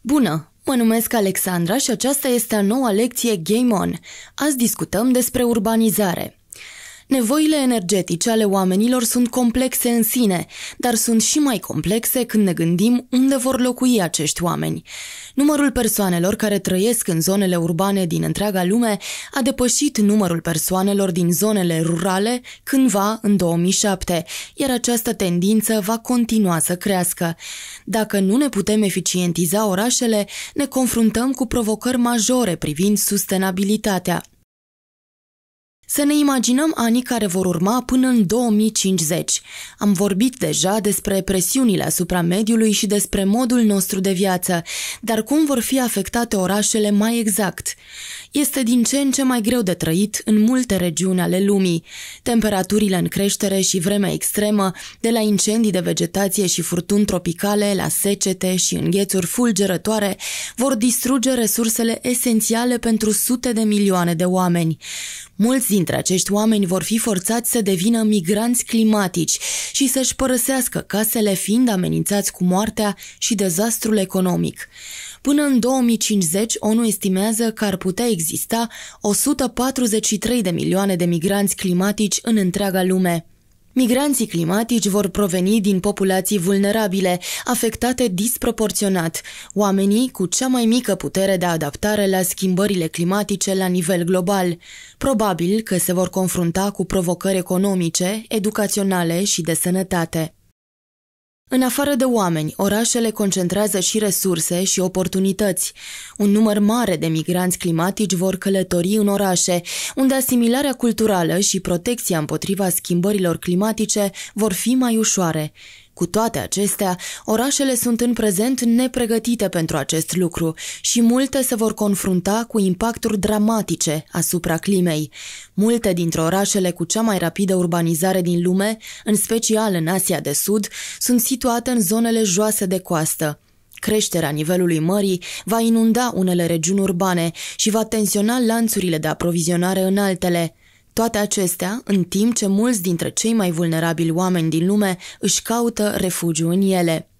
Bună! Mă numesc Alexandra și aceasta este a noua lecție Game On. Azi discutăm despre urbanizare. Nevoile energetice ale oamenilor sunt complexe în sine, dar sunt și mai complexe când ne gândim unde vor locui acești oameni. Numărul persoanelor care trăiesc în zonele urbane din întreaga lume a depășit numărul persoanelor din zonele rurale cândva în 2007, iar această tendință va continua să crească. Dacă nu ne putem eficientiza orașele, ne confruntăm cu provocări majore privind sustenabilitatea. Să ne imaginăm anii care vor urma până în 2050. Am vorbit deja despre presiunile asupra mediului și despre modul nostru de viață, dar cum vor fi afectate orașele mai exact? Este din ce în ce mai greu de trăit în multe regiuni ale lumii. Temperaturile în creștere și vremea extremă, de la incendii de vegetație și furtuni tropicale, la secete și înghețuri fulgerătoare, vor distruge resursele esențiale pentru sute de milioane de oameni. Mulți dintre acești oameni vor fi forțați să devină migranți climatici și să-și părăsească casele fiind amenințați cu moartea și dezastrul economic. Până în 2050, ONU estimează că ar putea exista 143 de milioane de migranți climatici în întreaga lume. Migranții climatici vor proveni din populații vulnerabile, afectate disproporționat, oamenii cu cea mai mică putere de adaptare la schimbările climatice la nivel global. Probabil că se vor confrunta cu provocări economice, educaționale și de sănătate. În afară de oameni, orașele concentrează și resurse și oportunități. Un număr mare de migranți climatici vor călători în orașe, unde asimilarea culturală și protecția împotriva schimbărilor climatice vor fi mai ușoare. Cu toate acestea, orașele sunt în prezent nepregătite pentru acest lucru și multe se vor confrunta cu impacturi dramatice asupra climei. Multe dintre orașele cu cea mai rapidă urbanizare din lume, în special în Asia de Sud, sunt situate în zonele joase de coastă. Creșterea nivelului mării va inunda unele regiuni urbane și va tensiona lanțurile de aprovizionare în altele. Toate acestea, în timp ce mulți dintre cei mai vulnerabili oameni din lume își caută refugiu în ele.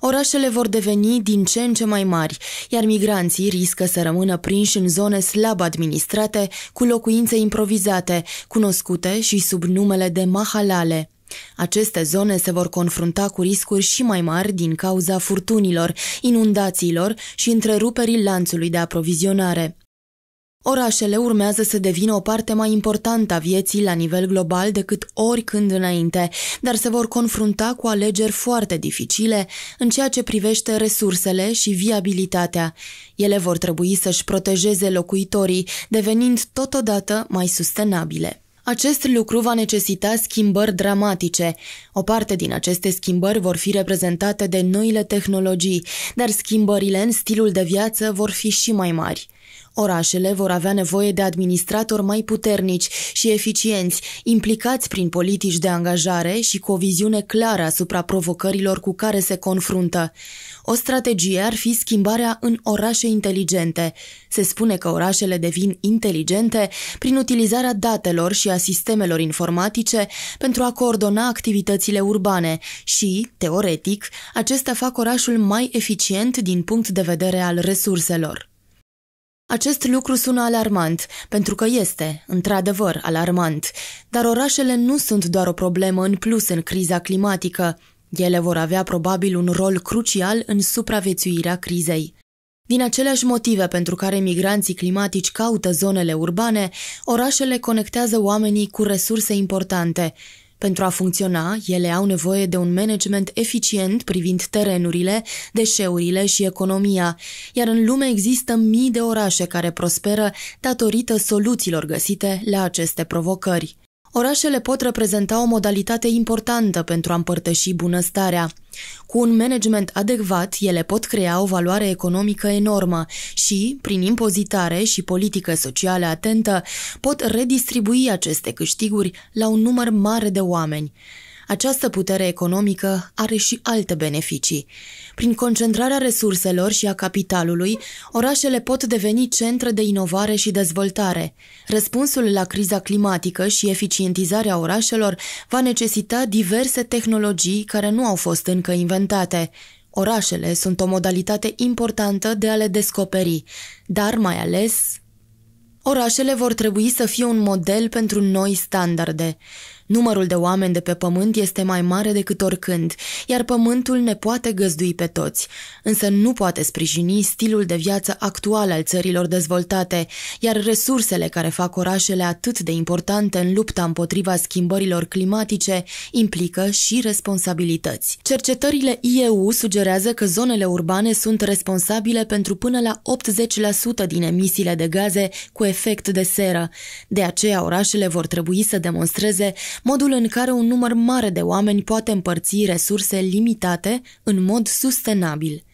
Orașele vor deveni din ce în ce mai mari, iar migranții riscă să rămână prinși în zone slab administrate, cu locuințe improvizate, cunoscute și sub numele de mahalale. Aceste zone se vor confrunta cu riscuri și mai mari din cauza furtunilor, inundațiilor și întreruperii lanțului de aprovizionare. Orașele urmează să devină o parte mai importantă a vieții la nivel global decât oricând înainte, dar se vor confrunta cu alegeri foarte dificile în ceea ce privește resursele și viabilitatea. Ele vor trebui să-și protejeze locuitorii, devenind totodată mai sustenabile. Acest lucru va necesita schimbări dramatice. O parte din aceste schimbări vor fi reprezentate de noile tehnologii, dar schimbările în stilul de viață vor fi și mai mari – Orașele vor avea nevoie de administratori mai puternici și eficienți, implicați prin politici de angajare și cu o viziune clară asupra provocărilor cu care se confruntă. O strategie ar fi schimbarea în orașe inteligente. Se spune că orașele devin inteligente prin utilizarea datelor și a sistemelor informatice pentru a coordona activitățile urbane și, teoretic, acestea fac orașul mai eficient din punct de vedere al resurselor. Acest lucru sună alarmant, pentru că este, într-adevăr, alarmant. Dar orașele nu sunt doar o problemă în plus în criza climatică. Ele vor avea probabil un rol crucial în supraviețuirea crizei. Din aceleași motive pentru care migranții climatici caută zonele urbane, orașele conectează oamenii cu resurse importante, pentru a funcționa, ele au nevoie de un management eficient privind terenurile, deșeurile și economia, iar în lume există mii de orașe care prosperă datorită soluțiilor găsite la aceste provocări. Orașele pot reprezenta o modalitate importantă pentru a împărtăși bunăstarea. Cu un management adecvat, ele pot crea o valoare economică enormă și, prin impozitare și politică socială atentă, pot redistribui aceste câștiguri la un număr mare de oameni. Această putere economică are și alte beneficii. Prin concentrarea resurselor și a capitalului, orașele pot deveni centre de inovare și dezvoltare. Răspunsul la criza climatică și eficientizarea orașelor va necesita diverse tehnologii care nu au fost încă inventate. Orașele sunt o modalitate importantă de a le descoperi, dar mai ales Orașele vor trebui să fie un model pentru noi standarde. Numărul de oameni de pe pământ este mai mare decât oricând, iar pământul ne poate găzdui pe toți, însă nu poate sprijini stilul de viață actual al țărilor dezvoltate, iar resursele care fac orașele atât de importante în lupta împotriva schimbărilor climatice implică și responsabilități. Cercetările IEU sugerează că zonele urbane sunt responsabile pentru până la 80% din emisiile de gaze cu efect de seră. De aceea, orașele vor trebui să demonstreze modul în care un număr mare de oameni poate împărți resurse limitate în mod sustenabil.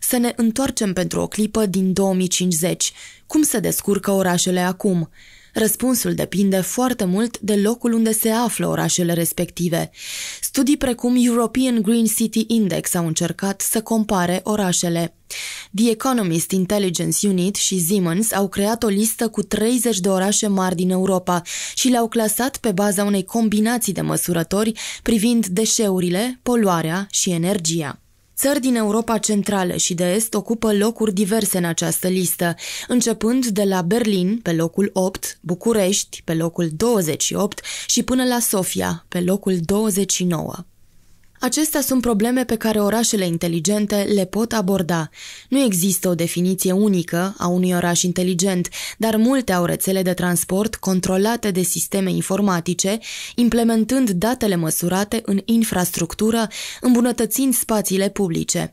Să ne întoarcem pentru o clipă din 2050. Cum se descurcă orașele acum? Răspunsul depinde foarte mult de locul unde se află orașele respective. Studii precum European Green City Index au încercat să compare orașele. The Economist Intelligence Unit și Siemens au creat o listă cu 30 de orașe mari din Europa și le-au clasat pe baza unei combinații de măsurători privind deșeurile, poluarea și energia. Țări din Europa Centrală și de Est ocupă locuri diverse în această listă, începând de la Berlin, pe locul 8, București, pe locul 28 și până la Sofia, pe locul 29. Acestea sunt probleme pe care orașele inteligente le pot aborda. Nu există o definiție unică a unui oraș inteligent, dar multe au rețele de transport controlate de sisteme informatice, implementând datele măsurate în infrastructură, îmbunătățind spațiile publice.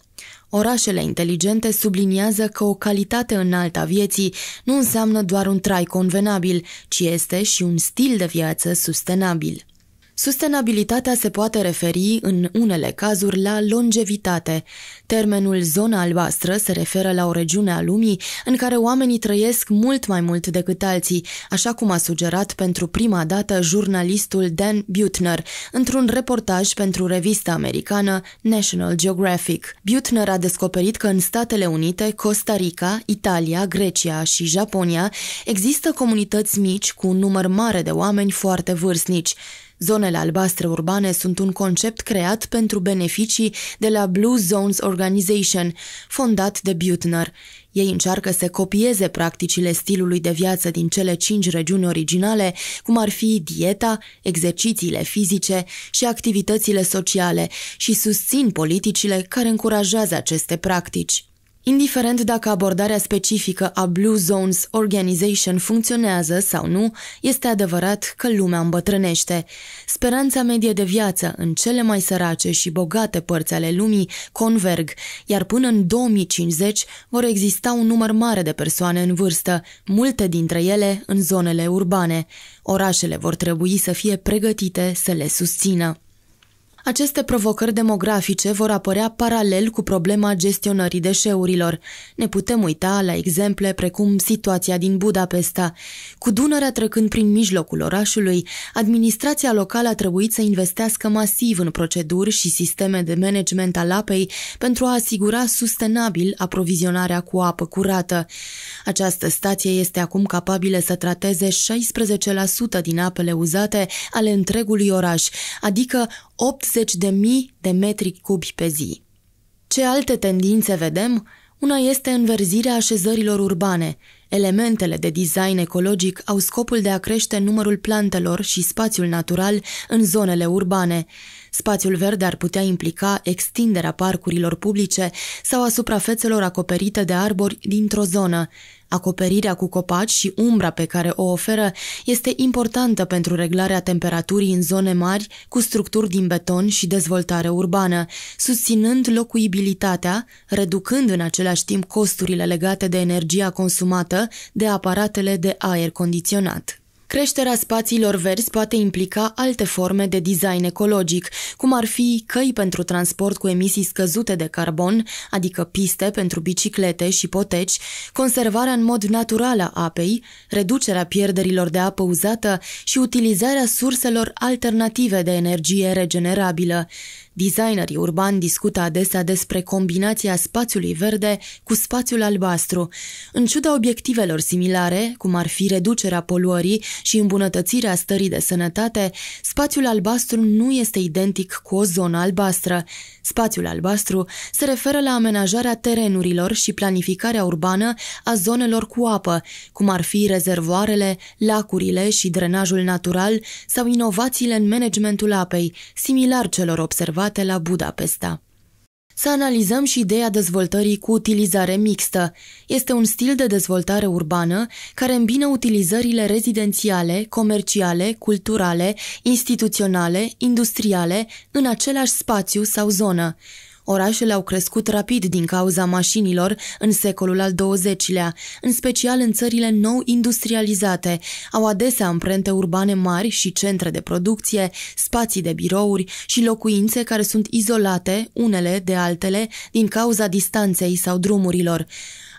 Orașele inteligente subliniază că o calitate înaltă a vieții nu înseamnă doar un trai convenabil, ci este și un stil de viață sustenabil. Sustenabilitatea se poate referi, în unele cazuri, la longevitate. Termenul zona albastră se referă la o regiune a lumii în care oamenii trăiesc mult mai mult decât alții, așa cum a sugerat pentru prima dată jurnalistul Dan Butner într-un reportaj pentru revista americană National Geographic. Butner a descoperit că în Statele Unite, Costa Rica, Italia, Grecia și Japonia există comunități mici cu un număr mare de oameni foarte vârstnici. Zonele albastre urbane sunt un concept creat pentru beneficii de la Blue Zones Organization, fondat de Butner. Ei încearcă să copieze practicile stilului de viață din cele cinci regiuni originale, cum ar fi dieta, exercițiile fizice și activitățile sociale, și susțin politicile care încurajează aceste practici. Indiferent dacă abordarea specifică a Blue Zones Organization funcționează sau nu, este adevărat că lumea îmbătrânește. Speranța medie de viață în cele mai sărace și bogate părți ale lumii converg, iar până în 2050 vor exista un număr mare de persoane în vârstă, multe dintre ele în zonele urbane. Orașele vor trebui să fie pregătite să le susțină. Aceste provocări demografice vor apărea paralel cu problema gestionării deșeurilor. Ne putem uita la exemple precum situația din Budapesta. Cu Dunărea trecând prin mijlocul orașului, administrația locală a trebuit să investească masiv în proceduri și sisteme de management al apei pentru a asigura sustenabil aprovizionarea cu apă curată. Această stație este acum capabilă să trateze 16% din apele uzate ale întregului oraș, adică 80.000 de metri cubi pe zi. Ce alte tendințe vedem? Una este înverzirea așezărilor urbane. Elementele de design ecologic au scopul de a crește numărul plantelor și spațiul natural în zonele urbane. Spațiul verde ar putea implica extinderea parcurilor publice sau a suprafețelor acoperite de arbori dintr-o zonă. Acoperirea cu copaci și umbra pe care o oferă este importantă pentru reglarea temperaturii în zone mari cu structuri din beton și dezvoltare urbană, susținând locuibilitatea, reducând în același timp costurile legate de energia consumată de aparatele de aer condiționat. Creșterea spațiilor verzi poate implica alte forme de design ecologic, cum ar fi căi pentru transport cu emisii scăzute de carbon, adică piste pentru biciclete și poteci, conservarea în mod natural a apei, reducerea pierderilor de apă uzată și utilizarea surselor alternative de energie regenerabilă. Designerii urbani discută adesea despre combinația spațiului verde cu spațiul albastru. În ciuda obiectivelor similare, cum ar fi reducerea poluării și îmbunătățirea stării de sănătate, spațiul albastru nu este identic cu o zonă albastră. Spațiul albastru se referă la amenajarea terenurilor și planificarea urbană a zonelor cu apă, cum ar fi rezervoarele, lacurile și drenajul natural sau inovațiile în managementul apei, similar celor observate dezbate la Budapesta. Să analizăm și ideea dezvoltării cu utilizare mixtă. Este un stil de dezvoltare urbană care îmbină utilizările rezidențiale, comerciale, culturale, instituționale, industriale în același spațiu sau zonă. Orașele au crescut rapid din cauza mașinilor în secolul al XX-lea, în special în țările nou industrializate. Au adesea amprente urbane mari și centre de producție, spații de birouri și locuințe care sunt izolate, unele de altele, din cauza distanței sau drumurilor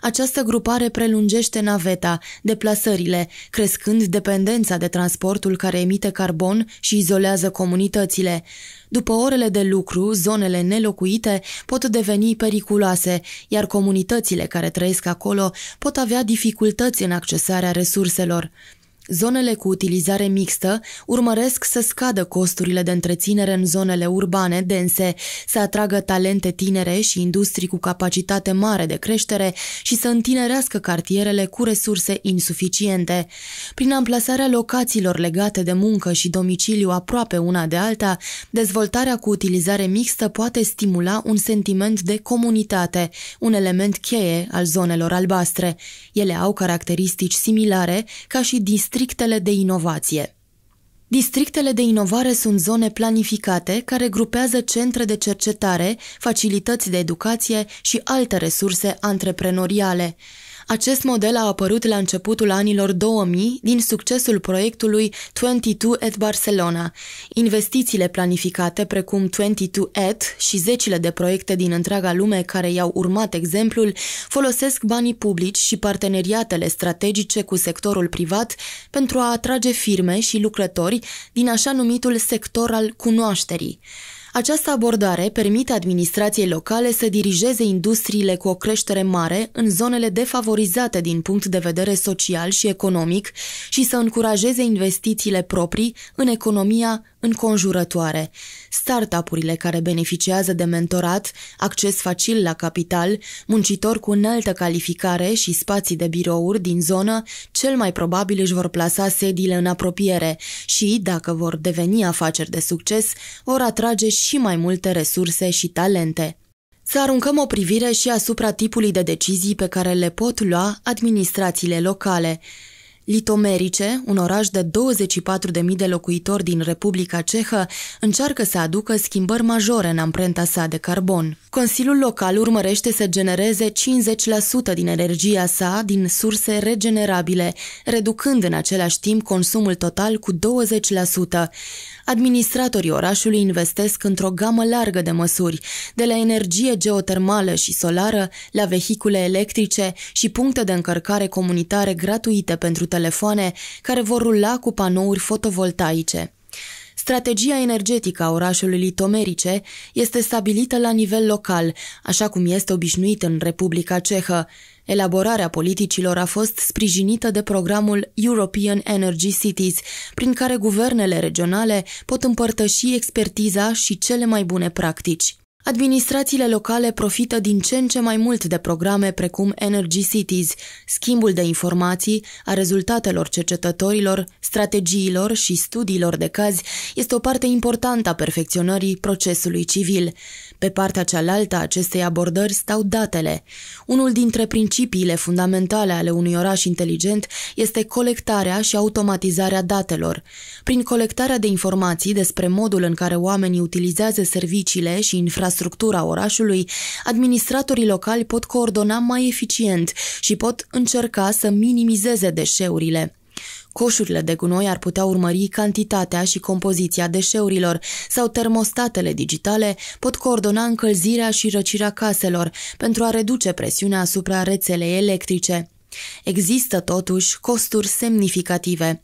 această grupare prelungește naveta, deplasările, crescând dependența de transportul care emite carbon și izolează comunitățile. După orele de lucru, zonele nelocuite pot deveni periculoase, iar comunitățile care trăiesc acolo pot avea dificultăți în accesarea resurselor. Zonele cu utilizare mixtă urmăresc să scadă costurile de întreținere în zonele urbane dense, să atragă talente tinere și industrii cu capacitate mare de creștere și să întinerească cartierele cu resurse insuficiente. Prin amplasarea locațiilor legate de muncă și domiciliu aproape una de alta, dezvoltarea cu utilizare mixtă poate stimula un sentiment de comunitate, un element cheie al zonelor albastre. Ele au caracteristici similare ca și distinct districtele de inovație. Districtele de inovare sunt zone planificate care grupează centre de cercetare, facilități de educație și alte resurse antreprenoriale. Acest model a apărut la începutul anilor 2000 din succesul proiectului 22 at Barcelona. Investițiile planificate, precum 22 at și zecile de proiecte din întreaga lume care i-au urmat exemplul, folosesc banii publici și parteneriatele strategice cu sectorul privat pentru a atrage firme și lucrători din așa numitul sector al cunoașterii. Această abordare permite administrației locale să dirigeze industriile cu o creștere mare în zonele defavorizate din punct de vedere social și economic și să încurajeze investițiile proprii în economia înconjurătoare. Startup-urile care beneficiază de mentorat, acces facil la capital, muncitori cu înaltă calificare și spații de birouri din zonă, cel mai probabil își vor plasa sediile în apropiere și, dacă vor deveni afaceri de succes, vor atrage și mai multe resurse și talente. Să aruncăm o privire și asupra tipului de decizii pe care le pot lua administrațiile locale. Litomerice, un oraș de 24.000 de locuitori din Republica Cehă, încearcă să aducă schimbări majore în amprenta sa de carbon. Consiliul local urmărește să genereze 50% din energia sa din surse regenerabile, reducând în același timp consumul total cu 20%. Administratorii orașului investesc într-o gamă largă de măsuri, de la energie geotermală și solară, la vehicule electrice și puncte de încărcare comunitare gratuite pentru telefoane, care vor rula cu panouri fotovoltaice. Strategia energetică a orașului Litomerice este stabilită la nivel local, așa cum este obișnuit în Republica Cehă. Elaborarea politicilor a fost sprijinită de programul European Energy Cities, prin care guvernele regionale pot împărtăși expertiza și cele mai bune practici. Administrațiile locale profită din ce în ce mai mult de programe precum Energy Cities, schimbul de informații, a rezultatelor cercetătorilor, strategiilor și studiilor de caz este o parte importantă a perfecționării procesului civil. Pe partea cealaltă a acestei abordări stau datele. Unul dintre principiile fundamentale ale unui oraș inteligent este colectarea și automatizarea datelor. Prin colectarea de informații despre modul în care oamenii utilizează serviciile și infrastructura, infrastructura orașului, administratorii locali pot coordona mai eficient și pot încerca să minimizeze deșeurile. Coșurile de gunoi ar putea urmări cantitatea și compoziția deșeurilor sau termostatele digitale pot coordona încălzirea și răcirea caselor pentru a reduce presiunea asupra rețelei electrice. Există totuși costuri semnificative.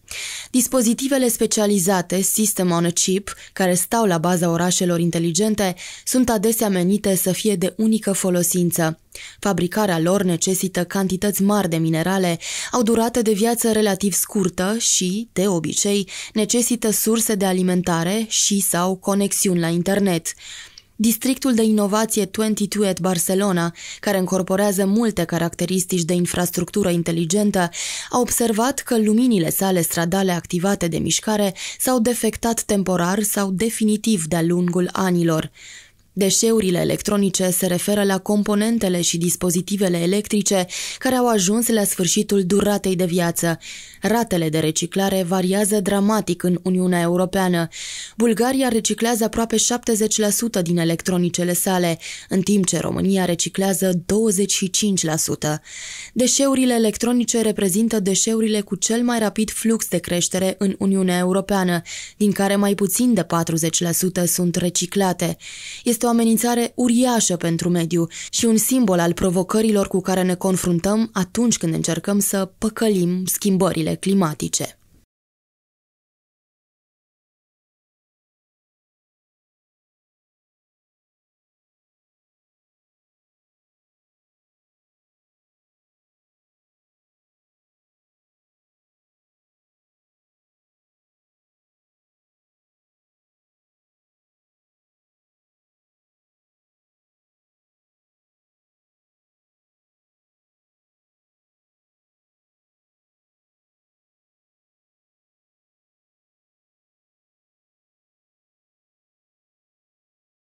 Dispozitivele specializate System on a Chip, care stau la baza orașelor inteligente, sunt adesea menite să fie de unică folosință. Fabricarea lor necesită cantități mari de minerale, au durată de viață relativ scurtă și, de obicei, necesită surse de alimentare și sau conexiuni la internet. Districtul de inovație 22 at Barcelona, care încorporează multe caracteristici de infrastructură inteligentă, a observat că luminile sale stradale activate de mișcare s-au defectat temporar sau definitiv de-a lungul anilor. Deșeurile electronice se referă la componentele și dispozitivele electrice care au ajuns la sfârșitul duratei de viață. Ratele de reciclare variază dramatic în Uniunea Europeană. Bulgaria reciclează aproape 70% din electronicele sale, în timp ce România reciclează 25%. Deșeurile electronice reprezintă deșeurile cu cel mai rapid flux de creștere în Uniunea Europeană, din care mai puțin de 40% sunt reciclate. Este o amenințare uriașă pentru mediu și un simbol al provocărilor cu care ne confruntăm atunci când încercăm să păcălim schimbările schimbările climatice.